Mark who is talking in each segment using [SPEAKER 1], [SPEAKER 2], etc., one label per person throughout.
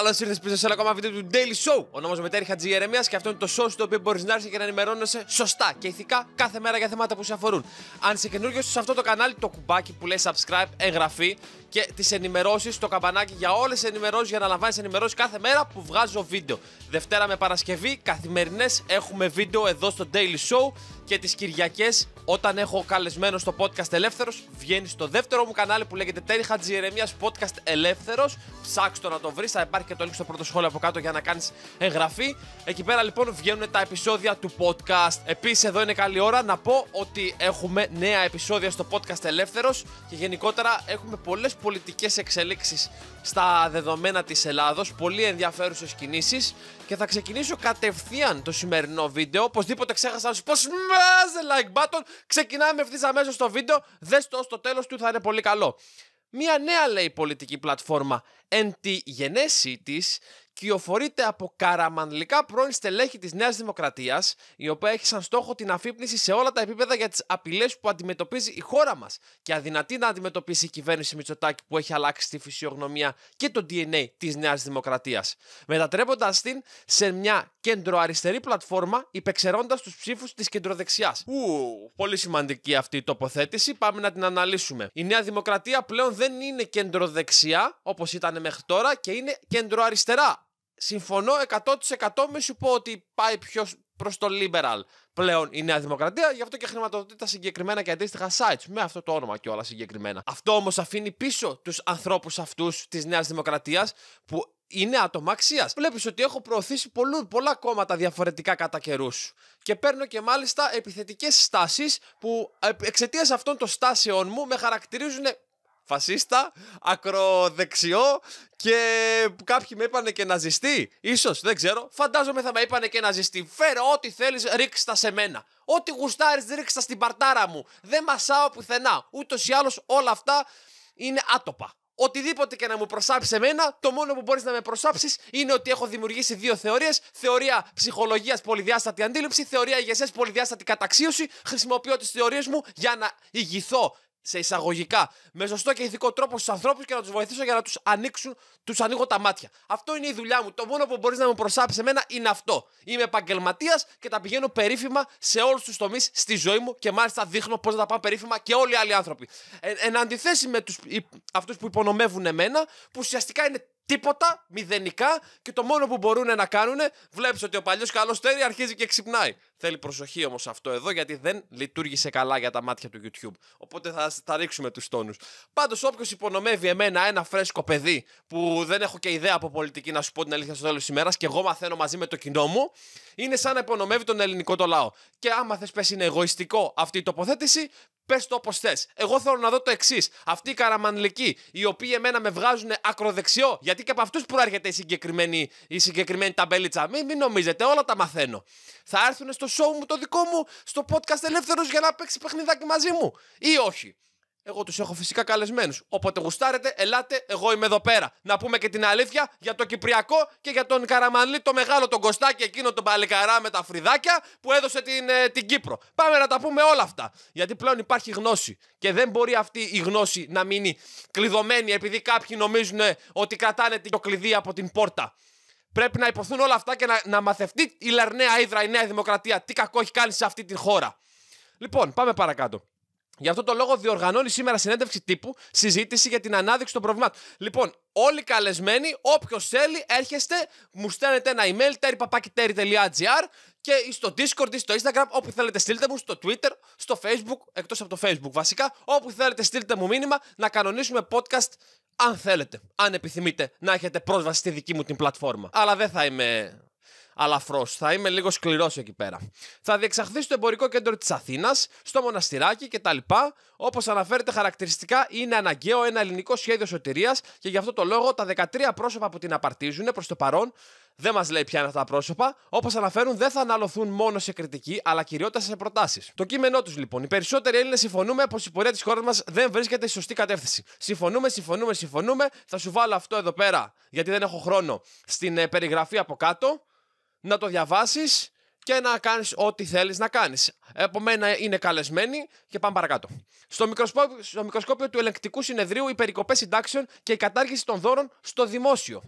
[SPEAKER 1] Καλώ ήρθατε πίσω σε ένα ακόμα βίντεο του Daily Show. Ονομάζομαι Τέρι Χατζη Ερεμία και αυτό είναι το show στο οποίο μπορείς να έρθεις και να ενημερώνεσαι σωστά και ηθικά κάθε μέρα για θέματα που σε αφορούν. Αν είσαι καινούριο σε αυτό το κανάλι, το κουμπάκι που λέει subscribe, εγγραφή και τις ενημερώσεις, το καμπανάκι για όλες τις ενημερώσεις για να λαμβάνεις ενημερώσεις κάθε μέρα που βγάζω βίντεο. Δευτέρα με Παρασκευή, καθημερινές έχουμε βίντεο εδώ στο Daily Show και τις Κυριακές όταν έχω καλεσμένο στο podcast Ελεύθερος βγαίνει στο δεύτερο μου κανάλι που λέγεται Τέρι Χατζιερεμίας Podcast Ελεύθερος ψάξ' το να το βρεις, θα υπάρχει και το link στο πρώτο σχόλιο από κάτω για να κάνεις εγγραφή εκεί πέρα λοιπόν βγαίνουν τα επεισόδια του podcast επίσης εδώ είναι καλή ώρα να πω ότι έχουμε νέα επεισόδια στο podcast Ελεύθερος και γενικότερα έχουμε πολλές πολιτικές εξελίξεις στα δεδομένα της Ελλάδος, πολύ ενδιαφέρουσες κινήσεις και θα ξεκινήσω κατευθείαν το σημερινό βίντεο, οπωσδήποτε ξέχασα να σου πω like button. Ξεκινάμε ευθύς αμέσως το βίντεο. Δες το στο τέλος του, θα είναι πολύ καλό. Μια νέα λέει πολιτική πλατφόρμα εν τη γενέση της κυοφορείται από καραμανλικά πρώην στελέχη της Νέας Δημοκρατίας, η οποία έχει σαν στόχο την αφύπνιση σε όλα τα επίπεδα για τις απειλές που αντιμετωπίζει η χώρα μας και αδυνατή να αντιμετωπίσει η κυβέρνηση Μητσοτάκη που έχει αλλάξει τη φυσιογνωμία και το DNA της Νέας Δημοκρατίας, μετατρέποντας την σε μια κεντροαριστερή πλατφόρμα υπεξερώντας τους ψήφους της κεντροδεξιάς. Ου, πολύ σημαντική αυτή η τοποθέτηση, πάμε να την αναλύσουμε. Η Νέα Δημοκρατία πλέον δεν είναι κεντροδεξιά όπως ήταν μέχρι τώρα και είναι κεντροαριστερά συμφωνώ 100% με σου πω ότι πάει πιο προς το liberal πλέον η Νέα Δημοκρατία, γι' αυτό και χρηματοδοτεί τα συγκεκριμένα και αντίστοιχα sites με αυτό το όνομα και όλα συγκεκριμένα. Αυτό όμως αφήνει πίσω τους ανθρώπους αυτούς της Νέας Δημοκρατίας που είναι άτομα αξίας. Βλέπεις ότι έχω προωθήσει πολλού, πολλά κόμματα διαφορετικά κατά καιρούς. Και παίρνω και μάλιστα επιθετικές στάσεις που ε, εξαιτίας αυτών των στάσεων μου με χαρακτηρίζουν φασίστα, ακροδεξιό και κάποιοι με είπανε και ναζιστή. Ίσως, δεν ξέρω. Φαντάζομαι θα με είπανε και ναζιστή. Φέρω ό,τι θέλεις, τα σε μένα. Ό,τι γουστάρεις, τα στην παρτάρα μου. Δεν μασάω πουθενά. Ούτως ή άλλως όλα αυτά είναι άτοπα. Οτιδήποτε και να μου προσάψει εμένα, το μόνο που μπορείς να με προσάψεις είναι ότι έχω δημιουργήσει δύο θεωρίες. Θεωρία ψυχολογίας πολυδιάστατη αντίληψη, θεωρία ηγεσίας πολυδιάστατη καταξίωση. Χρησιμοποιώ τις θεωρίες μου για να ηγηθώ σε εισαγωγικά, με σωστό και ηθικό τρόπο στους ανθρώπους και να τους βοηθήσω για να τους ανοίξουν, τους ανοίγω τα μάτια. Αυτό είναι η δουλειά μου. Το μόνο που μπορείς να με προσάψει εμένα είναι αυτό. Είμαι επαγγελματίας και τα πηγαίνω περίφημα σε όλους τους τομείς στη ζωή μου και μάλιστα δείχνω πώς να τα πάω περίφημα και όλοι οι άλλοι άνθρωποι. Ε, εν αντιθέσει με αυτούς που υπονομεύουν εμένα, που ουσιαστικά είναι τίποτα, μηδενικά και το μόνο που μπορούν να κάνουν, βλέπεις ότι ο παλιός καλός τέρι αρχίζει και ξυπνάει. Θέλει προσοχή όμως αυτό εδώ γιατί δεν λειτουργήσε καλά για τα μάτια του YouTube. Οπότε θα, θα ρίξουμε τους τόνους. Πάντως, όποιος υπονομεύει εμένα ένα φρέσκο παιδί που δεν έχω και ιδέα από πολιτική να σου πω την αλήθεια στο τέλος της ημέρας και εγώ μαθαίνω μαζί με το κοινό μου, είναι σαν να υπονομεύει τον ελληνικό το λαό. Και άμα θες πέσει είναι εγωιστικό αυτή η τοποθέτηση, Πες το όπως θες. Εγώ θέλω να δω το εξής. Αυτοί οι καραμανλικοί, οι οποίοι εμένα με βγάζουν ακροδεξιό, γιατί και από αυτούς προέρχεται η συγκεκριμένη, η συγκεκριμένη ταμπέλιτσα. Μην, μην νομίζετε, όλα τα μαθαίνω. Θα έρθουν στο show μου το δικό μου, στο podcast ελεύθερος για να παίξει παιχνιδάκι μαζί μου. Ή όχι. Εγώ τους έχω φυσικά καλεσμένους. Όποτε γουστάρετε, ελάτε, εγώ είμαι εδώ πέρα. Να πούμε και την αλήθεια για το Κυπριακό και για τον Καραμανλή, το μεγάλο, τον Κωστάκη, εκείνο τον Παλικαρά με τα φρυδάκια που έδωσε την, ε, την Κύπρο. Πάμε να τα πούμε όλα αυτά. Γιατί πλέον υπάρχει γνώση. Και δεν μπορεί αυτή η γνώση να μείνει κλειδωμένη επειδή κάποιοι νομίζουν ε, ότι κρατάνε το κλειδί από την πόρτα. Πρέπει να υποθούν όλα αυτά και να, να μαθευτεί η Λαρνέα Ήδρα, η Νέα Δημοκρατία, τι κακό έχει κάνει σε αυτή τη χώρα. Λοιπόν, πάμε παρακάτω. Γι' αυτό το λόγο διοργανώνει σήμερα συνέντευξη τύπου, συζήτηση για την ανάδειξη των προβλημάτων. Λοιπόν, όλοι καλεσμένοι, όποιος θέλει, έρχεστε, μου στέλνετε ένα email, terrypapakiterry.gr και στο Discord ή στο Instagram, όπου θέλετε στείλτε μου, στο Twitter, στο Facebook, εκτός από το Facebook βασικά, όπου θέλετε στείλτε μου μήνυμα να κανονίσουμε podcast αν θέλετε, αν επιθυμείτε να έχετε πρόσβαση στη δική μου την πλατφόρμα. Αλλά δεν θα είμαι αλαφρό. Θα είμαι λίγο σκληρός εκεί πέρα. Θα διεξαχθεί στο εμπορικό κέντρο της Αθήνας, στο μοναστηράκι κτλ. Όπως αναφέρεται χαρακτηριστικά, είναι αναγκαίο ένα ελληνικό σχέδιο σωτηρίας και γι' αυτό το λόγο τα 13 πρόσωπα που την απαρτίζουν προς το παρόν δεν μας λέει ποια είναι αυτά τα πρόσωπα. Όπως αναφέρουν, δεν θα αναλωθούν μόνο σε κριτική, αλλά κυριότερα σε προτάσεις. Το κείμενό τους λοιπόν. Οι περισσότεροι Έλληνες συμφωνούμε πως η πορεία της χώρας μας δεν βρίσκεται στη σωστή κατεύθυνση. Συμφωνούμε, συμφωνούμε, συμφωνούμε. Θα σου βάλω αυτό εδώ πέρα, γιατί δεν έχω χρόνο, στην ε, περιγραφή από κάτω να το διαβάσεις και να κάνεις ό,τι θέλεις να κάνεις. Επομένα είναι καλεσμένοι και πάμε παρακάτω. Στο μικροσκόπιο, στο μικροσκόπιο του ελεγκτικού συνεδρίου οι περικοπές συντάξεων και η κατάργηση των δώρων στο δημόσιο.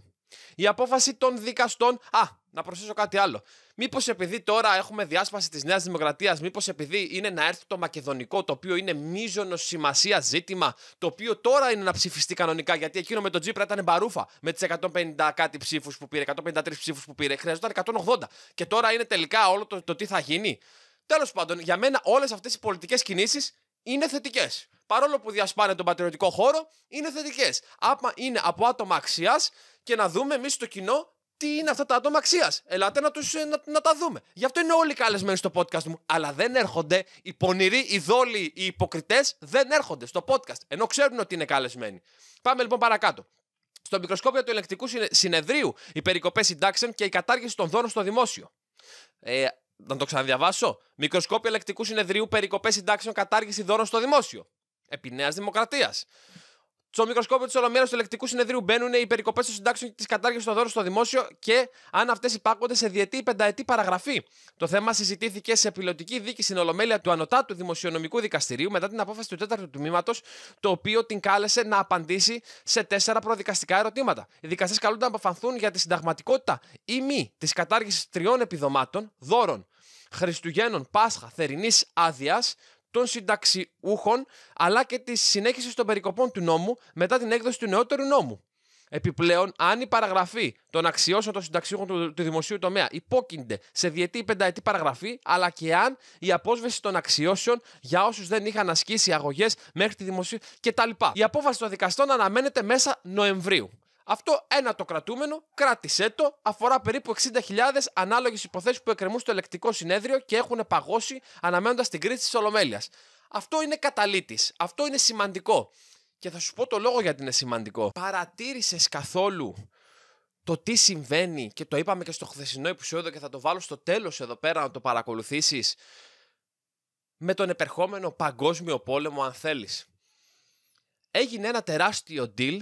[SPEAKER 1] Η απόφαση των δικαστών. Α, να προσθέσω κάτι άλλο. Μήπως επειδή τώρα έχουμε διάσπαση της Νέας Δημοκρατίας, μήπως επειδή είναι να έρθει το μακεδονικό, το οποίο είναι μείζονο σημασία ζήτημα, το οποίο τώρα είναι να ψηφιστεί κανονικά, γιατί εκείνο με τον Τζίπρα ήταν μπαρούφα. Με τις 150 κάτι ψήφους που πήρε, 153 ψήφους που πήρε, χρειαζόταν 180. Και τώρα είναι τελικά όλο το, το τι θα γίνει. Τέλος πάντων, για μένα όλες αυτές οι πολιτικές κινήσεις είναι θετικές. Παρόλο που διασπάνε τον πατριωτικό χώρο, είναι θετικές. Είναι από άτομα αξίας και να δούμε εμείς στο κοινό τι είναι αυτά τα άτομα αξίας. Ελάτε να, τους, ε, να, τα δούμε. Γι' αυτό είναι όλοι καλεσμένοι στο podcast μου. Αλλά δεν έρχονται. Οι πονηροί, οι δόλοι, οι υποκριτές δεν έρχονται στο podcast. Ενώ ξέρουν ότι είναι καλεσμένοι. Πάμε λοιπόν παρακάτω. Στο μικροσκόπιο του ελεκτικού συνεδρίου, οι περικοπές συντάξεων και η κατάργηση των δόνων στο δημόσιο. Ε, να το ξαναδιαβάσω. Μικροσκόπιο ελεκτικού συνεδρίου περικοπές συντάξεων κατάργηση δώρων στο δημόσιο. Επί Νέας Δημοκρατίας. Στο μικροσκόπιο της ολομέρα του ελεκτικού συνεδρίου μπαίνουν οι περικοπές των συντάξεων και της κατάργησης των δώρων στο δημόσιο και αν αυτές υπάρχονται σε διετή ή πενταετή παραγραφή. Το θέμα συζητήθηκε σε πιλωτική δίκη στην Ολομέλεια του Ανωτάτου Δημοσιονομικού Δικαστηρίου μετά την απόφαση του 4ου τμήματος, το οποίο την κάλεσε να απαντήσει σε τέσσερα προδικαστικά ερωτήματα. Οι δικαστές καλούνται να αποφανθούν για τη συνταγματικότητα ή μη της κατάργησης τριών επιδομάτων, δώρων, Χριστουγέννων, Πάσχα, Θερινής Άδειας, των συνταξιούχων αλλά και τη συνέχιση των περικοπών του νόμου μετά την έκδοση του νεότερου νόμου. Επιπλέον, αν η παραγραφή των αξιώσεων των συνταξιούχων του, του δημοσίου τομέα υπόκεινται σε διετή ή πενταετή παραγραφή, αλλά και αν η απόσβεση των αξιώσεων για όσους δεν είχαν ασκήσει αγωγές μέχρι τη δημοσίου κτλ. Η απόφαση των δικαστών αναμένεται μέσα Νοεμβρίου. Αυτό ένα το κρατούμενο, κράτησέ το, αφορά περίπου 60.000 ανάλογες υποθέσεις που εκκρεμούν στο ελεκτικό συνέδριο και έχουν παγώσει αναμένοντας την κρίση της Ολομέλειας. Αυτό είναι καταλήτης. Αυτό είναι σημαντικό. Και θα σου πω το λόγο γιατί είναι σημαντικό. Παρατήρησες καθόλου το τι συμβαίνει και το είπαμε και στο χθεσινό επεισόδιο και θα το βάλω στο τέλος εδώ πέρα να το παρακολουθήσεις με τον επερχόμενο παγκόσμιο πόλεμο αν θέλεις. Έγινε ένα τεράστιο deal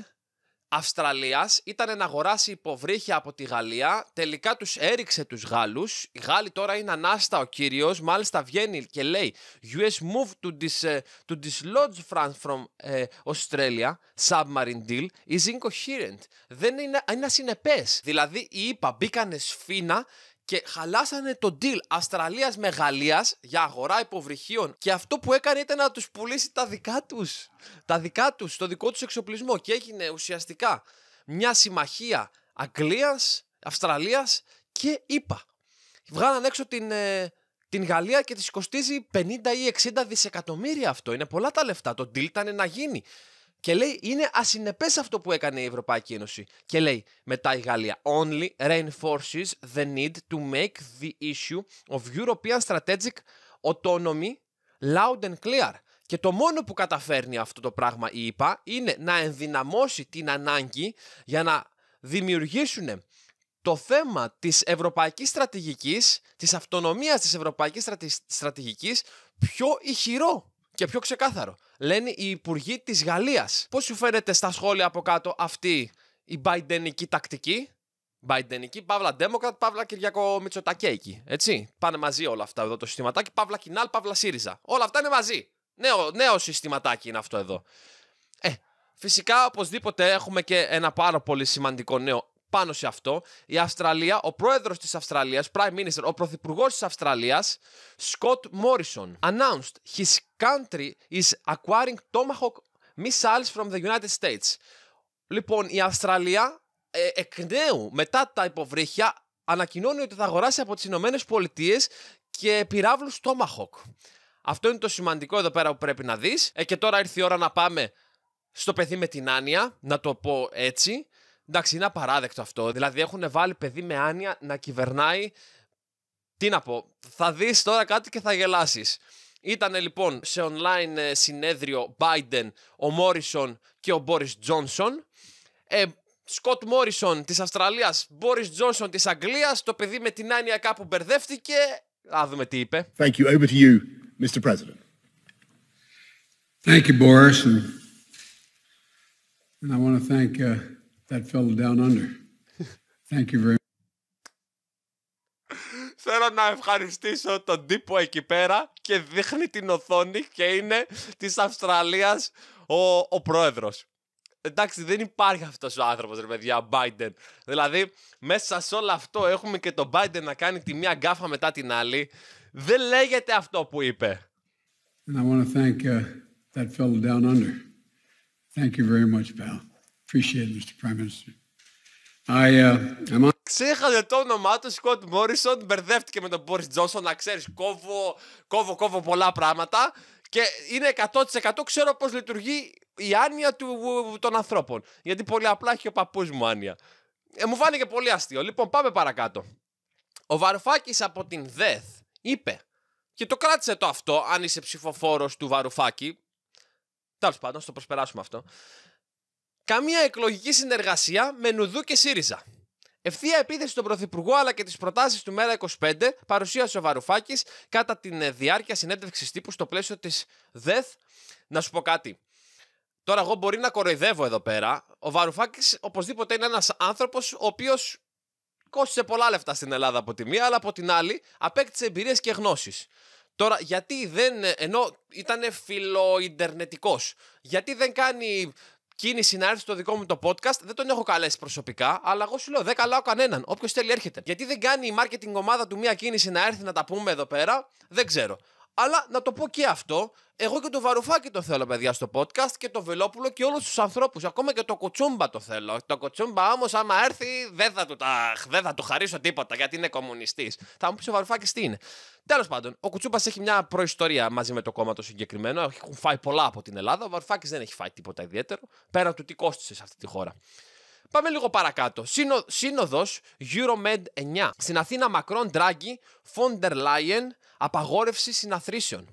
[SPEAKER 1] Αυστραλίας ήταν να αγοράσει υποβρύχια από τη Γαλλία. Τελικά τους έριξε τους Γάλλους. Οι Γάλλοι τώρα είναι ανάστα ο κύριος. Μάλιστα βγαίνει και λέει US move to, dis, ε, to dislodge France from uh, Australia submarine deal is incoherent. Δεν είναι, είναι Δηλαδή οι ΗΠΑ μπήκανε σφίνα και χαλάσανε το deal Αυστραλίας με Γαλλίας για αγορά υποβρυχίων και αυτό που έκανε ήταν να τους πουλήσει τα δικά τους, τα δικά τους, το δικό τους εξοπλισμό και έγινε ουσιαστικά μια συμμαχία Αγγλίας, Αυστραλίας και ΙΠΑ. Βγάλαν έξω την, ε, την Γαλλία και της κοστίζει 50 ή 60 δισεκατομμύρια αυτό. Είναι πολλά τα λεφτά. Το deal ήταν να γίνει. Και λέει είναι ασυνεπές αυτό που έκανε η Ευρωπαϊκή Ένωση. Και λέει μετά η Γαλλία only reinforces the need to make the issue of European strategic autonomy loud and clear. Και το μόνο που καταφέρνει αυτό το πράγμα η ΕΠΑ είναι να ενδυναμώσει την ανάγκη για να δημιουργήσουν το θέμα της ευρωπαϊκής στρατηγικής, της αυτονομίας της ευρωπαϊκής στρατη... στρατηγικής πιο ηχηρό και πιο ξεκάθαρο. Λένε οι υπουργοί της Γαλλίας. Πώς σου φαίνεται στα σχόλια από κάτω αυτή η Bidenική τακτική. Bidenική, παύλα Democrat, παύλα Κυριακό Μητσοτακέικη. Έτσι. Πάνε μαζί όλα αυτά εδώ το συστηματάκι. Παύλα Κινάλ, παύλα ΣΥΡΙΖΑ. Όλα αυτά είναι μαζί. Νέο, νέο συστηματάκι είναι αυτό εδώ. Ε, φυσικά οπωσδήποτε έχουμε και ένα πάρα πολύ σημαντικό νέο πάνω σε αυτό. Η Αυστραλία, ο πρόεδρος της Αυστραλίας, Prime Minister, ο πρωθυπουργός της Αυστραλίας, Scott Morrison, announced his country is acquiring Tomahawk missiles from the United States. Λοιπόν, η Αυστραλία ε, εκ νέου μετά τα υποβρύχια ανακοινώνει ότι θα αγοράσει από τις Ηνωμένες Πολιτείες και πυράβλους Tomahawk. Αυτό είναι το σημαντικό εδώ πέρα που πρέπει να δεις. Ε, και τώρα ήρθε η ώρα να πάμε στο παιδί με την άνοια, να το πω έτσι. Εντάξει, είναι απαράδεκτο αυτό. Δηλαδή, έχουν βάλει παιδί με άνοια να κυβερνάει. Τι να πω, θα δεις τώρα κάτι και θα γελάσεις. Ήταν λοιπόν σε online ε, συνέδριο Biden, ο Μόρισον και ο Μπόρις Τζόνσον. Ε, Σκοτ Μόρισον της Αυστραλίας, Μπόρις Τζόνσον της Αγγλίας. Το παιδί με την άνοια κάπου μπερδεύτηκε. Α δούμε τι είπε. Thank you. Over to you, Mr. President. Thank you, Boris. and I want to thank uh, that fell down under. Thank you very much. Θέλω να ευχαριστήσω τον τύπο εκεί πέρα και δείχνει την οθόνη και είναι της Αυστραλίας ο, ο πρόεδρος. Εντάξει, δεν υπάρχει αυτός ο άνθρωπος, ρε παιδιά, Biden. Δηλαδή, μέσα σε όλο αυτό έχουμε και τον Biden να κάνει τη μία γκάφα μετά την άλλη. Δεν λέγεται αυτό που είπε. And I want to thank uh, that fellow down under. Thank you very much, Uh, Ξέχατε το όνομά του Σκοτ Μόρισον, μπερδεύτηκε με τον Μπόρι Τζόνσον, να ξέρεις, κόβω, κόβω, κόβω πολλά πράγματα και είναι 100% ξέρω πώς λειτουργεί η άνοια του, των ανθρώπων. Γιατί πολύ απλά έχει ο παππούς μου άνοια. Ε, μου φάνηκε πολύ αστείο. Λοιπόν, πάμε παρακάτω. Ο Βαρουφάκης από την ΔΕΘ είπε, και το κράτησε το αυτό, αν είσαι ψηφοφόρος του Βαρουφάκη. Τέλος πάντων, στο προσπεράσουμε αυτό. Καμία εκλογική συνεργασία με Νουδού και ΣΥΡΙΖΑ. Ευθεία επίθεση στον Πρωθυπουργό αλλά και τις προτάσεις του ΜΕΡΑ25 παρουσίασε ο Βαρουφάκης κατά τη ε, διάρκεια συνέντευξης τύπου στο πλαίσιο της ΔΕΘ. Να σου πω κάτι. Τώρα, εγώ μπορεί να κοροϊδεύω εδώ πέρα. Ο Βαρουφάκης οπωσδήποτε είναι ένας άνθρωπος ο οποίος κόστησε πολλά λεφτά στην Ελλάδα από τη μία, αλλά από την άλλη απέκτησε εμπειρίες και γνώσεις. Τώρα, γιατί δεν, ενώ ήταν φιλοϊντερνετικό, γιατί δεν κάνει κίνηση να έρθει στο δικό μου το podcast. Δεν τον έχω καλέσει προσωπικά, αλλά εγώ σου λέω: Δεν καλάω κανέναν. Όποιος θέλει έρχεται. Γιατί δεν κάνει η marketing ομάδα του μία κίνηση να έρθει να τα πούμε εδώ πέρα, δεν ξέρω. Αλλά να το πω και αυτό. Εγώ και το Βαρουφάκη το θέλω, παιδιά, στο podcast και το Βελόπουλο και όλους τους ανθρώπους. Ακόμα και το Κουτσούμπα το θέλω. Το Κουτσούμπα όμως, άμα έρθει, δεν θα, του δεν θα χαρίσω τίποτα γιατί είναι κομμουνιστής. Θα μου πεις ο Βαρουφάκη τι είναι. Τέλος πάντων, ο Κουτσούμπας έχει μια προϊστορία μαζί με το κόμμα το συγκεκριμένο. Έχουν φάει πολλά από την Ελλάδα. Ο Βαρουφάκης δεν έχει φάει τίποτα ιδιαίτερο. Πέρα του τι κόστησε σε αυτή τη χώρα. Πάμε λίγο παρακάτω. Σύνο, Σύνοδος Euromed 9. Στην Αθήνα Μακρόν Ντράγκη, Φόντερ Λάιεν, απαγόρευση συναθρήσεων.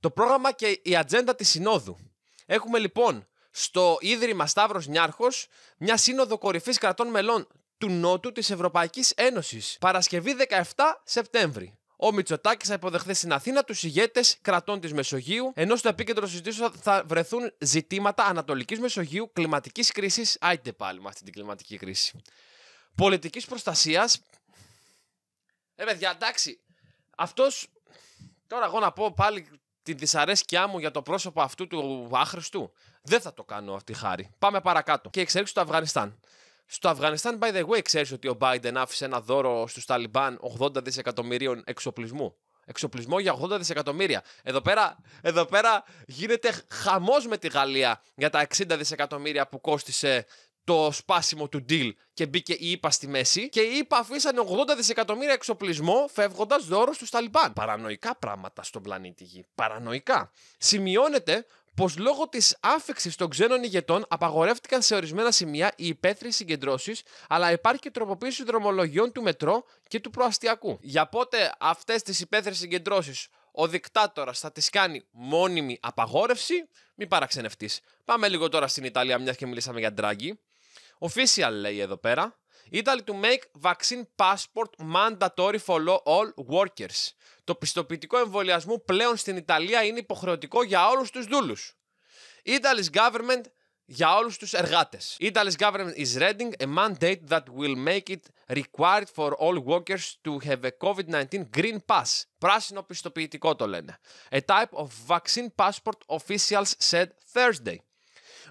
[SPEAKER 1] Το πρόγραμμα και η ατζέντα της Συνόδου. Έχουμε λοιπόν στο Ίδρυμα Σταύρος Νιάρχος μια σύνοδο κορυφής κρατών μελών του Νότου της Ευρωπαϊκής Ένωσης. Παρασκευή 17 Σεπτέμβρη. Ο Μητσοτάκης θα υποδεχθεί στην Αθήνα τους ηγέτες κρατών της Μεσογείου, ενώ στο επίκεντρο συζητήσεων θα βρεθούν ζητήματα Ανατολικής Μεσογείου, κλιματικής κρίσης. Άιτε πάλι με αυτή την κλιματική κρίση. Πολιτικής προστασίας. Ε, παιδιά, εντάξει. Αυτός. Τώρα εγώ να πω πάλι τη δυσαρέσκειά μου για το πρόσωπο αυτού του άχρηστου. Δεν θα το κάνω αυτή χάρη. Πάμε παρακάτω. Και εξέλιξη του Αφγανιστάν. Στο Αφγανιστάν, by the way, ξέρεις ότι ο Biden άφησε ένα δώρο στους Ταλιμπάν 80 δισεκατομμυρίων εξοπλισμού. Εξοπλισμό για 80 δισεκατομμύρια. Εδώ πέρα, εδώ πέρα γίνεται χαμός με τη Γαλλία για τα 60 δισεκατομμύρια που κόστησε το σπάσιμο του deal και μπήκε η ΙΠΑ στη μέση. Και η ΙΠΑ αφήσανε 80 δισεκατομμύρια εξοπλισμό φεύγοντας δώρο στους Ταλιμπάν. Παρανοϊκά πράγματα στον πλανήτη Γη. Παρανοϊκά. Σημειώνεται πως λόγω της άφηξης των ξένων ηγετών απαγορεύτηκαν σε ορισμένα σημεία οι υπαίθριες συγκεντρώσεις, αλλά υπάρχει και τροποποίηση δρομολογιών του μετρό και του προαστιακού. Για πότε αυτές τις υπαίθριες συγκεντρώσεις ο δικτάτορας θα τις κάνει μόνιμη απαγόρευση, μην παραξενευτείς. Πάμε λίγο τώρα στην Ιταλία, μιας και μιλήσαμε για ντράγκη. Official λέει εδώ πέρα. Italy to make vaccine passport mandatory for all workers. Το πιστοποιητικό εμβολιασμού πλέον στην Ιταλία είναι υποχρεωτικό για όλους τους δούλους. Italy's government για όλους τους εργάτες. Italy's government is reading a mandate that will make it required for all workers to have a COVID-19 green pass. Πράσινο πιστοποιητικό το λένε. A type of vaccine passport officials said Thursday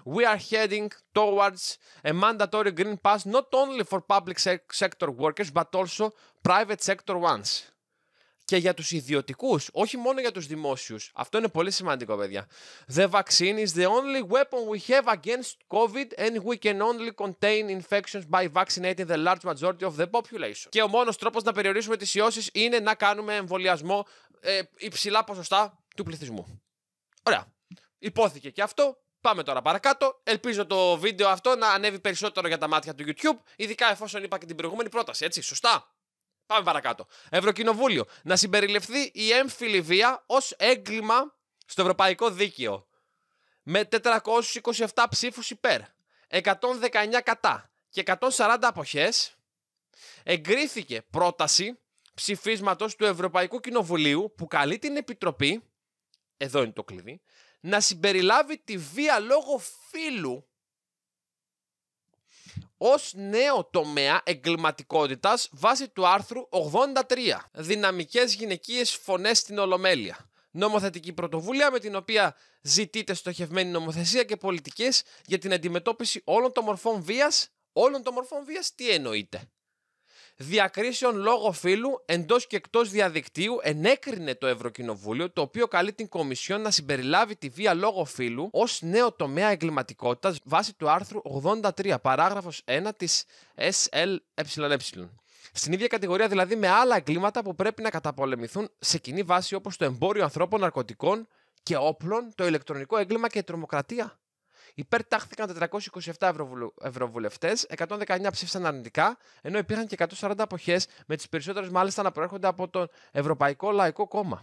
[SPEAKER 1] we are heading towards a mandatory green pass not only for public sector workers but also private sector ones. Και για τους ιδιωτικούς, όχι μόνο για τους δημόσιους. Αυτό είναι πολύ σημαντικό, παιδιά. The vaccine is the only weapon we have against COVID and we can only contain infections by vaccinating the large majority of the population. Και ο μόνος τρόπος να περιορίσουμε τις ιώσεις είναι να κάνουμε εμβολιασμό ε, υψηλά ποσοστά του πληθυσμού. Ωραία. Υπόθηκε και αυτό. Πάμε τώρα παρακάτω. Ελπίζω το βίντεο αυτό να ανέβει περισσότερο για τα μάτια του YouTube, ειδικά εφόσον είπα και την προηγούμενη πρόταση, έτσι, σωστά. Πάμε παρακάτω. Ευρωκοινοβούλιο. Να συμπεριληφθεί η έμφυλη βία ως έγκλημα στο ευρωπαϊκό δίκαιο. Με 427 ψήφους υπέρ, 119 κατά και 140 αποχές, εγκρίθηκε πρόταση ψηφίσματος του Ευρωπαϊκού Κοινοβουλίου που καλεί την Επιτροπή. Εδώ είναι το κλειδί να συμπεριλάβει τη βία λόγω φύλου ως νέο τομέα εγκληματικότητας βάσει του άρθρου 83 «Δυναμικές γυναικείες φωνές στην Ολομέλεια». Νομοθετική πρωτοβουλία με την οποία ζητείται στοχευμένη νομοθεσία και πολιτικές για την αντιμετώπιση όλων των μορφών βίας. Όλων των μορφών βίας τι εννοείται διακρίσεων λόγω φύλου εντός και εκτός διαδικτύου ενέκρινε το Ευρωκοινοβούλιο, το οποίο καλεί την Κομισιόν να συμπεριλάβει τη βία λόγω φύλου ως νέο τομέα εγκληματικότητας βάσει του άρθρου 83, παράγραφο 1 της SLE. Ε ε. Στην ίδια κατηγορία δηλαδή με άλλα εγκλήματα που πρέπει να καταπολεμηθούν σε κοινή βάση όπως το εμπόριο ανθρώπων, ναρκωτικών και όπλων, το ηλεκτρονικό έγκλημα και η τρομοκρατία. Υπερτάχθηκαν 427 ευρωβουλευτέ, 119 ψήφισαν αρνητικά, ενώ υπήρχαν και 140 αποχές, με τις περισσότερες μάλιστα να προέρχονται από τον Ευρωπαϊκό Λαϊκό Κόμμα.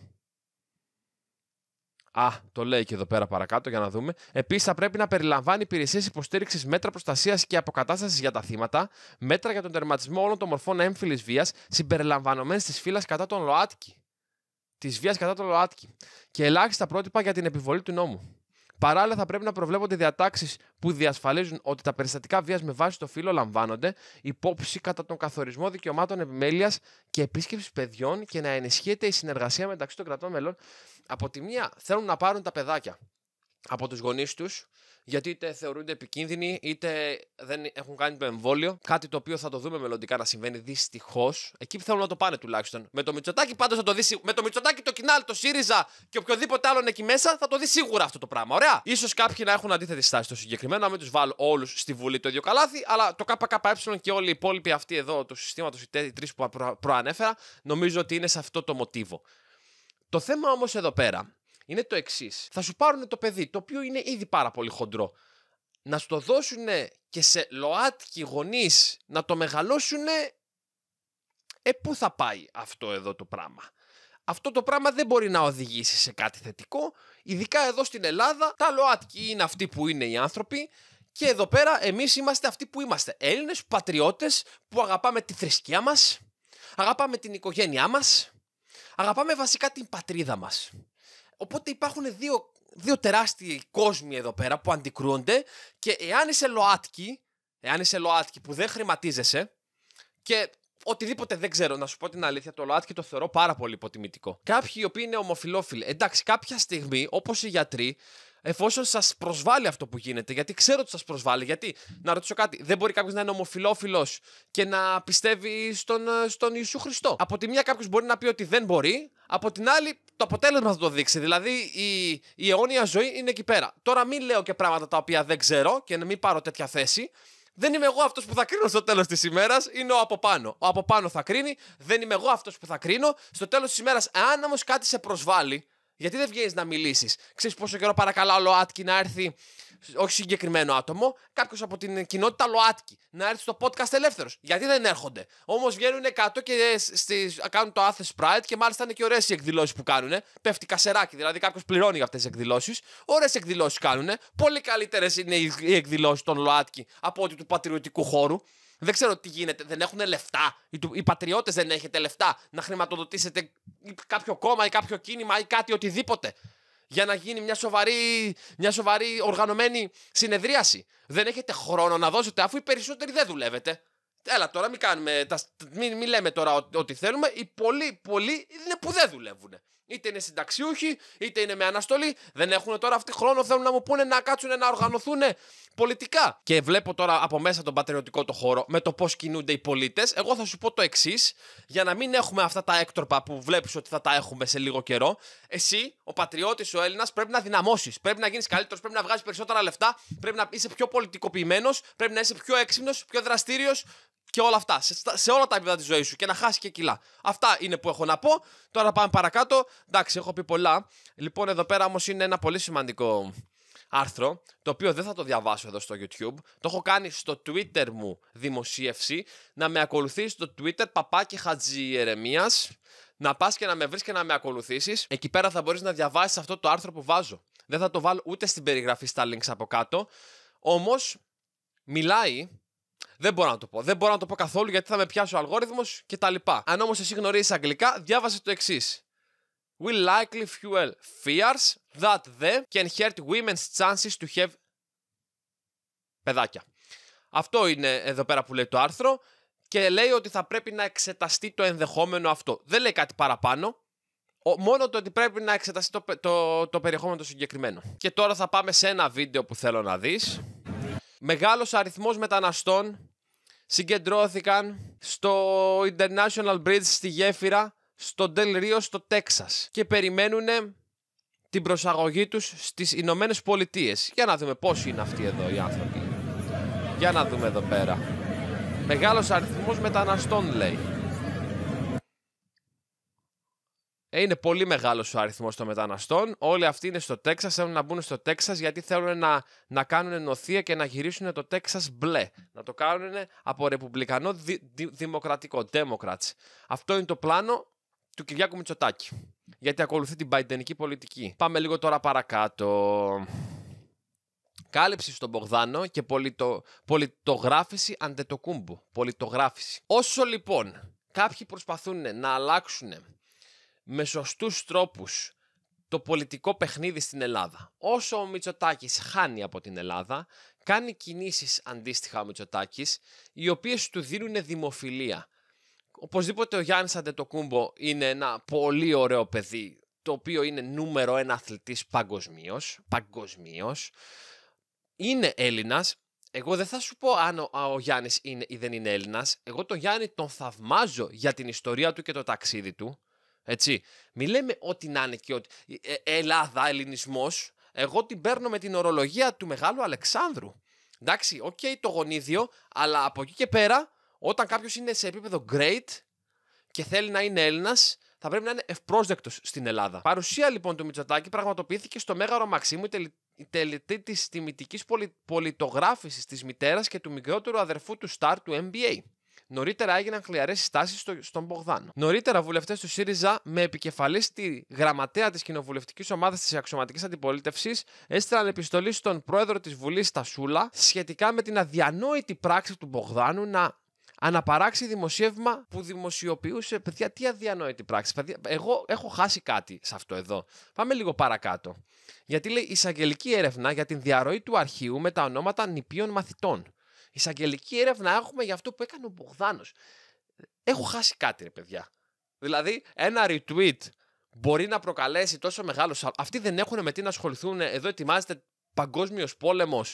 [SPEAKER 1] Α, το λέει και εδώ πέρα παρακάτω για να δούμε. Επίσης, θα πρέπει να περιλαμβάνει υπηρεσίες υποστήριξης, μέτρα προστασίας και αποκατάστασης για τα θύματα, μέτρα για τον τερματισμό όλων των μορφών έμφυλης βίας, συμπεριλαμβανομένε της φύλας κατά τον ΛΟΑΤΚΙ. Της βίας κατά τον ΛΟΑΤΚΙ. Και ελάχιστα πρότυπα για την επιβολή του νόμου. Παράλληλα, θα πρέπει να προβλέπονται διατάξεις που διασφαλίζουν ότι τα περιστατικά βίας με βάση το φύλλο λαμβάνονται υπόψη κατά τον καθορισμό δικαιωμάτων επιμέλειας και επίσκεψης παιδιών και να ενισχύεται η συνεργασία μεταξύ των κρατών μελών. Από τη μία, θέλουν να πάρουν τα παιδάκια από τους γονείς τους γιατί είτε θεωρούνται επικίνδυνοι, είτε δεν έχουν κάνει το εμβόλιο. Κάτι το οποίο θα το δούμε μελλοντικά να συμβαίνει δυστυχώς. Εκεί που θέλουν να το πάνε τουλάχιστον. Με το Μητσοτάκι πάντως θα το δει. Με το Μητσοτάκι, το Κινάλ, το ΣΥΡΙΖΑ και οποιοδήποτε άλλον εκεί μέσα θα το δει σίγουρα αυτό το πράγμα. Ωραία. σω κάποιοι να έχουν αντίθετη στάση στο συγκεκριμένο, να μην τους βάλω όλους στη Βουλή το ίδιο καλάθι, αλλά το ΚΚΕ και όλοι οι υπόλοιποι αυτοί εδώ του συστήματος, οι τρεις που προανέφερα, νομίζω ότι είναι σε αυτό το μοτίβο. Το θέμα όμως εδώ πέρα είναι το εξής. Θα σου πάρουν το παιδί, το οποίο είναι ήδη πάρα πολύ χοντρό. Να σου το δώσουν και σε ΛΟΑΤΚΙ γονείς να το μεγαλώσουν. Ε, πού θα πάει αυτό εδώ το πράγμα. Αυτό το πράγμα δεν μπορεί να οδηγήσει σε κάτι θετικό. Ειδικά εδώ στην Ελλάδα, τα ΛΟΑΤΚΙ είναι αυτοί που είναι οι άνθρωποι. Και εδώ πέρα εμείς είμαστε αυτοί που είμαστε. Έλληνες, πατριώτες, που αγαπάμε τη θρησκεία μας, αγαπάμε την οικογένειά μας, αγαπάμε βασικά την πατρίδα μας. Οπότε υπάρχουν δύο, δύο τεράστιοι κόσμοι εδώ πέρα που αντικρούονται και εάν είσαι ΛΟΑΤΚΙ, εάν είσαι ΛΟΑΤΚΙ που δεν χρηματίζεσαι και οτιδήποτε δεν ξέρω, να σου πω την αλήθεια, το ΛΟΑΤΚΙ το θεωρώ πάρα πολύ υποτιμητικό. Κάποιοι οι οποίοι είναι ομοφιλόφιλοι, εντάξει, κάποια στιγμή, όπως οι γιατροί, εφόσον σας προσβάλλει αυτό που γίνεται. Γιατί ξέρω ότι σας προσβάλλει. Γιατί, να ρωτήσω κάτι, δεν μπορεί κάποιος να είναι ομοφυλόφιλο και να πιστεύει στον, ε, στον Ιησού Χριστό. Από τη μία, κάποιος μπορεί να πει ότι δεν μπορεί, από την άλλη, το αποτέλεσμα θα το δείξει. Δηλαδή, η, η αιώνια ζωή είναι εκεί πέρα. Τώρα, μην λέω και πράγματα τα οποία δεν ξέρω και να μην πάρω τέτοια θέση. Δεν είμαι εγώ αυτός που θα κρίνω στο τέλος της ημέρας, είναι ο από πάνω. Ο από πάνω θα κρίνει, δεν είμαι εγώ αυτός που θα κρίνω. Στο τέλος της ημέρας, αν όμως κάτι σε προσβάλλει, γιατί δεν βγαίνεις να μιλήσεις. Ξέρεις πόσο καιρό παρακαλά ο ΛΟΑΤΚΙ να έρθει, όχι συγκεκριμένο άτομο, κάποιος από την κοινότητα ΛΟΑΤΚΙ να έρθει στο podcast ελεύθερος. Γιατί δεν έρχονται. Όμως βγαίνουν 100 και στις, κάνουν το Athens Pride και μάλιστα είναι και ωραίες οι εκδηλώσεις που κάνουν. Πέφτει κασεράκι, δηλαδή κάποιος πληρώνει για αυτές τις εκδηλώσεις. Ωραίες εκδηλώσεις κάνουν. Πολύ καλύτερες είναι οι εκδηλώσεις των ΛΟΑΤΚΙ από ό,τι του πατριωτικού χώρου. Δεν ξέρω τι γίνεται. Δεν έχουν λεφτά. Οι, οι πατριώτες δεν έχετε λεφτά να χρηματοδοτήσετε κάποιο κόμμα ή κάποιο κίνημα ή κάτι οτιδήποτε. Για να γίνει μια σοβαρή, μια σοβαρή οργανωμένη συνεδρίαση. Δεν έχετε χρόνο να δώσετε αφού οι περισσότεροι δεν δουλεύετε. Έλα τώρα, μην, κάνουμε, μην, λέμε τώρα ό,τι θέλουμε. Οι πολλοί, πολλοί είναι που δεν δουλεύουν. Είτε είναι συνταξιούχοι, είτε είναι με αναστολή. Δεν έχουν τώρα αυτή χρόνο, θέλουν να μου πούνε να κάτσουν να οργανωθούν πολιτικά. Και βλέπω τώρα από μέσα τον πατριωτικό το χώρο με το πώς κινούνται οι πολίτες. Εγώ θα σου πω το εξής, για να μην έχουμε αυτά τα έκτροπα που βλέπεις ότι θα τα έχουμε σε λίγο καιρό. Εσύ, ο πατριώτης, ο Έλληνας, πρέπει να δυναμώσεις. Πρέπει να γίνεις καλύτερος, πρέπει να βγάζεις περισσότερα λεφτά, πρέπει να είσαι πιο πολιτικοποιημένος, πρέπει να είσαι πιο έξυπνος, πιο δραστήριος, και όλα αυτά. Σε, σε όλα τα επίπεδα της ζωής σου και να χάσεις και κιλά. Αυτά είναι που έχω να πω. Τώρα πάμε παρακάτω. Εντάξει, έχω πει πολλά. Λοιπόν, εδώ πέρα όμως είναι ένα πολύ σημαντικό άρθρο, το οποίο δεν θα το διαβάσω εδώ στο YouTube. Το έχω κάνει στο Twitter μου δημοσίευση. Να με ακολουθείς στο Twitter παπάκι Χατζιερεμία. Να πας και να με βρεις και να με ακολουθήσεις. Εκεί πέρα θα μπορείς να διαβάσεις αυτό το άρθρο που βάζω. Δεν θα το βάλω ούτε στην περιγραφή στα links από κάτω. Όμως, μιλάει δεν μπορώ να το πω. Δεν μπορώ να το πω καθόλου γιατί θα με πιάσει ο αλγόριθμος κτλ. Αν όμως εσύ γνωρίζεις αγγλικά, διάβασε το εξής. Will likely fuel fears that they can hurt women's chances to have. Παιδάκια. Αυτό είναι εδώ πέρα που λέει το άρθρο και λέει ότι θα πρέπει να εξεταστεί το ενδεχόμενο αυτό. Δεν λέει κάτι παραπάνω. Μόνο το ότι πρέπει να εξεταστεί το, το, το περιεχόμενο το συγκεκριμένο. Και τώρα θα πάμε σε ένα βίντεο που θέλω να δεις μεγάλος αριθμός μεταναστών συγκεντρώθηκαν στο International Bridge στη γέφυρα στο Del Rio στο Τέξας και περιμένουν την προσαγωγή τους στις Ηνωμένες Πολιτείες. Για να δούμε πόσοι είναι αυτοί εδώ οι άνθρωποι. Για να δούμε εδώ πέρα. Μεγάλος αριθμός μεταναστών λέει. Ε, είναι πολύ μεγάλος ο αριθμός των μεταναστών. Όλοι αυτοί είναι στο Τέξας, θέλουν να μπουν στο Τέξας γιατί θέλουν να, να κάνουν νοθεία και να γυρίσουν το Τέξας μπλε. Να το κάνουν από ρεπουμπλικανό δημοκρατικό, Democrats. Αυτό είναι το πλάνο του Κυριάκου Μητσοτάκη. Γιατί ακολουθεί την παϊντενική πολιτική. Πάμε λίγο τώρα παρακάτω. Κάλυψη στον Μπογδάνο και πολιτο, πολιτογράφηση αντετοκούμπου. Πολιτογράφηση. Όσο λοιπόν κάποιοι προσπαθούν να αλλάξουν με σωστούς τρόπους, το πολιτικό παιχνίδι στην Ελλάδα. Όσο ο Μητσοτάκης χάνει από την Ελλάδα, κάνει κινήσεις αντίστοιχα ο Μητσοτάκης, οι οποίες του δίνουν δημοφιλία. Οπωσδήποτε ο Γιάννης Αντετοκούμπο είναι ένα πολύ ωραίο παιδί, το οποίο είναι νούμερο ένα αθλητής παγκοσμίως. Παγκοσμίως. Είναι Έλληνας. εγώ δεν θα σου πω αν ο, ο Γιάννης είναι ή δεν είναι Έλληνας. Εγώ τον Γιάννη τον θαυμάζω για την ιστορία του και το ταξίδι του. Έτσι. Μην λέμε ό,τι να είναι και ότι. Ε, ε Ελλάδα, Ελληνισμός. Εγώ την παίρνω με την ορολογία του μεγάλου Αλεξάνδρου. Εντάξει, οκ, το γονίδιο, αλλά από εκεί και πέρα, όταν κάποιος είναι σε επίπεδο great και θέλει να είναι Έλληνας, θα πρέπει να είναι ευπρόσδεκτος στην Ελλάδα. Παρουσία λοιπόν του Μητσοτάκη πραγματοποιήθηκε στο μέγαρο Μαξίμου η, τελετή της τιμητικής πολι... πολιτογράφησης της μητέρας και του μικρότερου αδερφού του Σταρ του NBA. Νωρίτερα έγιναν χλιαρές συστάσεις στο, στον Μπογδάνο. Νωρίτερα, βουλευτές του ΣΥΡΙΖΑ, με επικεφαλή τη γραμματέα της κοινοβουλευτικής ομάδας της αξιωματικής αντιπολίτευσης, έστειλαν επιστολή στον πρόεδρο της Βουλής Στασούλα σχετικά με την αδιανόητη πράξη του Μπογδάνου να αναπαράξει δημοσίευμα που δημοσιοποιούσε. Παιδιά, τι αδιανόητη πράξη. Παιδιά, εγώ έχω χάσει κάτι σε αυτό εδώ. Πάμε λίγο παρακάτω. Γιατί λέει εισαγγελική έρευνα για την διαρροή του αρχείου με τα ονόματα νηπίων μαθητών εισαγγελική έρευνα έχουμε για αυτό που έκανε ο Μπογδάνος. Έχω χάσει κάτι, ρε παιδιά. Δηλαδή, ένα retweet μπορεί να προκαλέσει τόσο μεγάλο. Αυτοί δεν έχουν με τι να ασχοληθούν. Εδώ ετοιμάζεται παγκόσμιος πόλεμος.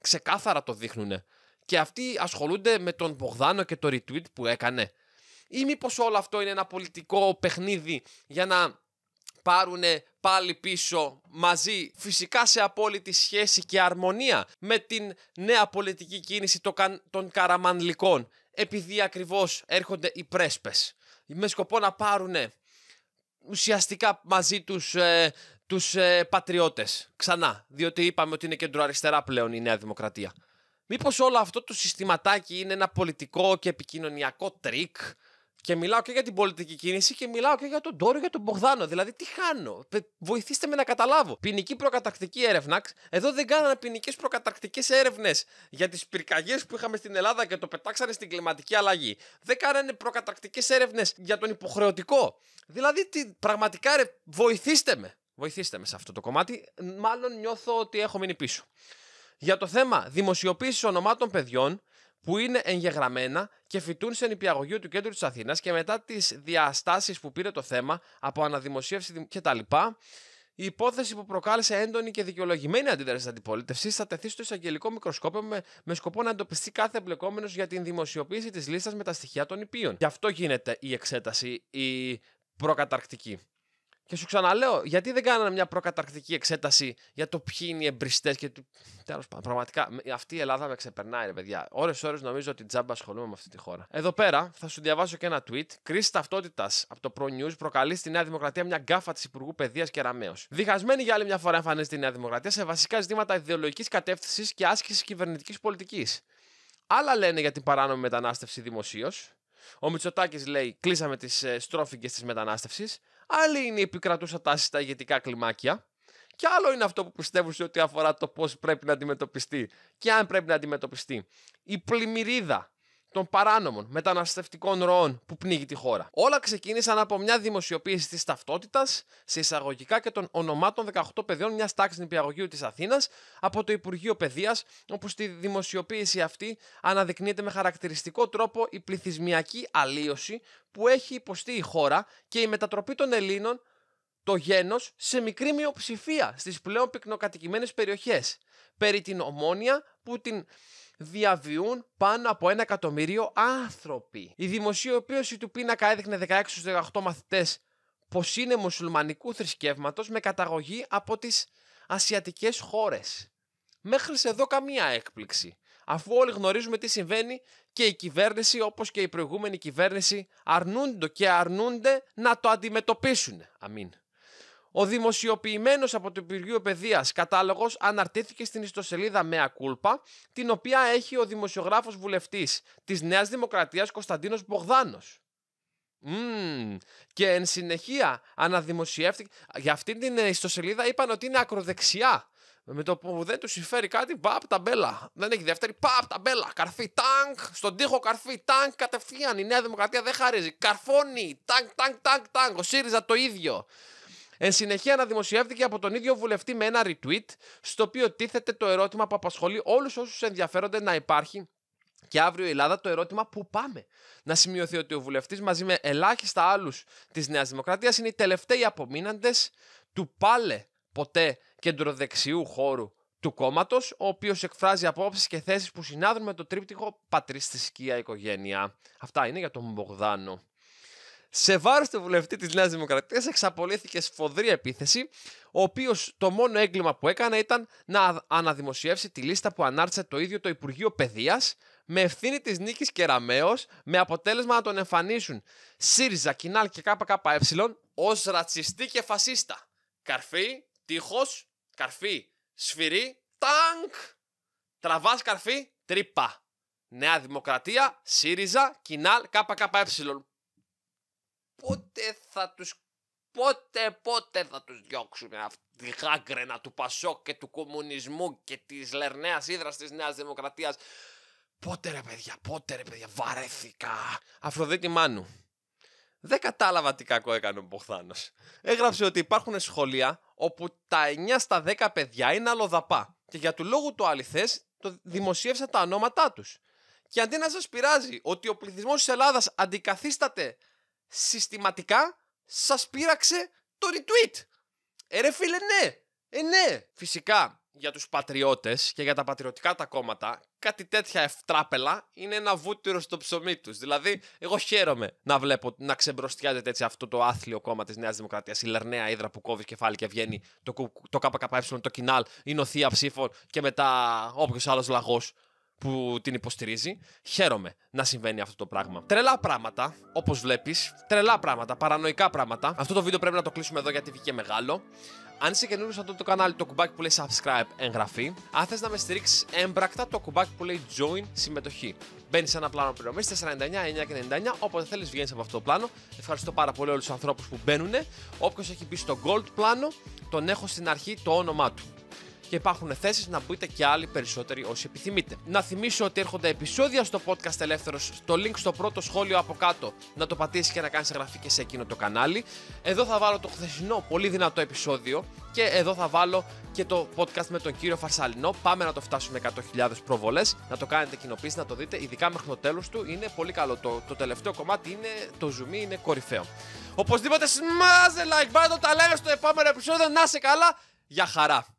[SPEAKER 1] Ξεκάθαρα το δείχνουν. Και αυτοί ασχολούνται με τον Μπογδάνο και το retweet που έκανε. Ή μήπως όλο αυτό είναι ένα πολιτικό παιχνίδι για να πάρουν πάλι πίσω μαζί φυσικά σε απόλυτη σχέση και αρμονία με την νέα πολιτική κίνηση των καραμανλικών επειδή ακριβώς έρχονται οι πρέσπες με σκοπό να πάρουν ουσιαστικά μαζί τους ε, τους ε, πατριώτες ξανά διότι είπαμε ότι είναι κεντροαριστερά πλέον η Νέα Δημοκρατία. Μήπως όλο αυτό το συστηματάκι είναι ένα πολιτικό και επικοινωνιακό τρίκ και μιλάω και για την πολιτική κίνηση και μιλάω και για τον Τόρο, για τον Μπογδάνο. Δηλαδή, τι χάνω. Βοηθήστε με να καταλάβω. Ποινική προκατακτική έρευνα. Εδώ δεν κάνανε ποινικές προκατακτικές έρευνες για τις πυρκαγιές που είχαμε στην Ελλάδα και το πετάξανε στην κλιματική αλλαγή. Δεν κάνανε προκατακτικές έρευνες για τον υποχρεωτικό. Δηλαδή, τι, πραγματικά ρε, βοηθήστε με. Βοηθήστε με σε αυτό το κομμάτι. Μάλλον νιώθω ότι έχω μείνει πίσω. Για το θέμα δημοσιοποίησης ονομάτων παιδιών, που είναι εγγεγραμμένα και φοιτούν σε νηπιαγωγείο του κέντρου της Αθήνας και μετά τις διαστάσεις που πήρε το θέμα από αναδημοσίευση κτλ. Η υπόθεση που προκάλεσε έντονη και δικαιολογημένη αντίδραση της αντιπολίτευσης θα τεθεί στο εισαγγελικό μικροσκόπιο με, σκοπό να εντοπιστεί κάθε εμπλεκόμενος για την δημοσιοποίηση της λίστας με τα στοιχεία των υπείων. Γι' αυτό γίνεται η εξέταση, η προκαταρκτική. Και σου ξαναλέω, γιατί δεν κάνανε μια προκαταρκτική εξέταση για το ποιοι είναι οι εμπριστές και. Τέλος πάντων, πραγματικά αυτή η Ελλάδα με ξεπερνάει, ρε παιδιά. Ώρε-ώρε νομίζω ότι τζάμπα ασχολούμαι με αυτή τη χώρα. Εδώ πέρα θα σου διαβάσω και ένα tweet. Κρίση ταυτότητας από το Pro News προκαλεί στη Νέα Δημοκρατία μια γκάφα της Υπουργού Παιδείας και Ραμαίο. Διχασμένη για άλλη μια φορά εμφανίζεται η Νέα Δημοκρατία σε βασικά ζητήματα ιδεολογικής κατεύθυνσης και άσκησης κυβερνητικής πολιτικής. Άλλα λένε για την παράνομη μετανάστευση δημοσίως. Ο Μητσοτάκης λέει: Κλείσαμε τις ε, στρόφιγγες της μετανάστευσης. Άλλη είναι η επικρατούσα τάση στα ηγετικά κλιμάκια. Και άλλο είναι αυτό που πιστεύω σε ό,τι αφορά το πώς πρέπει να αντιμετωπιστεί και αν πρέπει να αντιμετωπιστεί. Η πλημμυρίδα των παράνομων μεταναστευτικών ροών που πνίγει τη χώρα. Όλα ξεκίνησαν από μια δημοσιοποίηση της ταυτότητας σε εισαγωγικά και των ονομάτων 18 παιδιών μιας τάξης νηπιαγωγείου της Αθήνας από το Υπουργείο Παιδείας, όπου στη δημοσιοποίηση αυτή αναδεικνύεται με χαρακτηριστικό τρόπο η πληθυσμιακή αλλίωση που έχει υποστεί η χώρα και η μετατροπή των Ελλήνων το γένος σε μικρή μειοψηφία στις πλέον πυκνοκατοικημένες περιοχές. Περί την ομόνια που την διαβιούν πάνω από ένα εκατομμύριο άνθρωποι. Η δημοσιοποίηση του πίνακα έδειχνε 16 18 μαθητές πως είναι μουσουλμανικού θρησκεύματος με καταγωγή από τις ασιατικές χώρες. Μέχρι εδώ καμία έκπληξη, αφού όλοι γνωρίζουμε τι συμβαίνει και η κυβέρνηση όπως και η προηγούμενη κυβέρνηση αρνούνται και αρνούνται να το αντιμετωπίσουν. Αμήν. Ο δημοσιοποιημένος από το Υπουργείο Παιδείας κατάλογος αναρτήθηκε στην ιστοσελίδα Μέα Κούλπα, την οποία έχει ο δημοσιογράφος βουλευτής της Νέας Δημοκρατίας Κωνσταντίνος Μπογδάνος. Mm. Και εν συνεχεία αναδημοσιεύτηκε. Για αυτή την ε, ιστοσελίδα είπαν ότι είναι ακροδεξιά. Με το που δεν του συμφέρει κάτι, παπ τα μπέλα. Δεν έχει δεύτερη, παπ τα μπέλα. Καρφί, τάγκ. Στον τοίχο καρφί, τάγκ κατευθείαν. Η Νέα Δημοκρατία δεν χαρίζει. Καρφώνει. Τάγκ, τάγκ, τάγκ, τάγκ. Ο ΣΥΡΙΖΑ το ίδιο. Εν συνεχεία αναδημοσιεύτηκε από τον ίδιο βουλευτή με ένα retweet, στο οποίο τίθεται το ερώτημα που απασχολεί όλους όσους ενδιαφέρονται να υπάρχει και αύριο η Ελλάδα το ερώτημα πού πάμε. Να σημειωθεί ότι ο βουλευτής μαζί με ελάχιστα άλλους της Νέας Δημοκρατίας είναι οι τελευταίοι απομείναντες του πάλε ποτέ κεντροδεξιού χώρου του κόμματος, ο οποίος εκφράζει απόψεις και θέσεις που συνάδουν με το τρίπτυχο πατρίστη οικογένεια. Αυτά είναι για τον Μπογδάνο. Σε βάρος του βουλευτή της Νέας Δημοκρατίας εξαπολύθηκε σφοδρή επίθεση, ο οποίος το μόνο έγκλημα που έκανε ήταν να αναδημοσιεύσει τη λίστα που ανάρτησε το ίδιο το Υπουργείο Παιδείας με ευθύνη της νίκης Κεραμαίο, με αποτέλεσμα να τον εμφανίσουν ΣΥΡΙΖΑ, ΚΙΝΑΛ και ΚΚΕ ως ρατσιστή και φασίστα. Καρφί, τείχος, καρφί, σφυρί, τάγκ. Τραβάς καρφί, τρύπα. Νέα Δημοκρατία, ΣΥΡΙΖΑ, ΚΙΝΑΛ, ΚΚΕ πότε θα τους πότε, πότε θα τους διώξουν αυτή τη γάγκρενα του Πασό και του κομμουνισμού και της Λερναίας Ήδρας της Νέας Δημοκρατίας. Πότε ρε παιδιά, πότε ρε παιδιά, βαρέθηκα. Αφροδίτη Μάνου. Δεν κατάλαβα τι κακό έκανε ο Μποχθάνος. Έγραψε ότι υπάρχουν σχολεία όπου τα 9 στα 10 παιδιά είναι αλλοδαπά και για του λόγου του αληθές το δημοσίευσα τα ονόματά τους. Και αντί να σας πειράζει ότι ο πληθυσμός της Ελλάδας αντικαθίσταται συστηματικά σας πείραξε το retweet. Ε ρε φίλε ναι, ε ναι. Φυσικά για τους πατριώτες και για τα πατριωτικά τα κόμματα κάτι τέτοια ευτράπελα είναι ένα βούτυρο στο ψωμί τους. Δηλαδή εγώ χαίρομαι να βλέπω να ξεμπροστιάζεται έτσι αυτό το άθλιο κόμμα της Νέας Δημοκρατίας η Λερναία Ήδρα που κόβει κεφάλι και βγαίνει το, το ΚΚΕ, το Κινάλ, η Νοθεία Ψήφων και μετά όποιος άλλος λαγός που την υποστηρίζει. Χαίρομαι να συμβαίνει αυτό το πράγμα. Τρελά πράγματα, όπως βλέπεις. Τρελά πράγματα, παρανοϊκά πράγματα. Αυτό το βίντεο πρέπει να το κλείσουμε εδώ γιατί βγήκε μεγάλο. Αν είσαι καινούριο σε αυτό το κανάλι, το κουμπάκι που λέει subscribe, εγγραφή. Αν θες να με στηρίξεις έμπρακτα, το κουμπάκι που λέει join, συμμετοχή. Μπαίνεις σε ένα πλάνο πληρωμή, 499, 999, όποτε θέλεις βγαίνεις από αυτό το πλάνο. Ευχαριστώ πάρα πολύ όλους τους ανθρώπους που μπαίνουν. Όποιος έχει μπει στο gold πλάνο, τον έχω στην αρχή το όνομά του και υπάρχουν θέσεις να μπείτε και άλλοι περισσότεροι όσοι επιθυμείτε. Να θυμίσω ότι έρχονται επεισόδια στο podcast ελεύθερος, Το link στο πρώτο σχόλιο από κάτω να το πατήσεις και να κάνεις εγγραφή και σε εκείνο το κανάλι. Εδώ θα βάλω το χθεσινό πολύ δυνατό επεισόδιο και εδώ θα βάλω και το podcast με τον κύριο Φαρσαλινό. Πάμε να το φτάσουμε 100.000 προβολές, να το κάνετε κοινοποίηση, να το δείτε, ειδικά μέχρι το τέλος του. Είναι πολύ καλό. Το, το τελευταίο κομμάτι είναι το zoom, είναι κορυφαίο. Οπωσδήποτε, σμάζε like button, τα λέμε στο επόμενο επεισόδιο. Να σε καλά, για χαρά.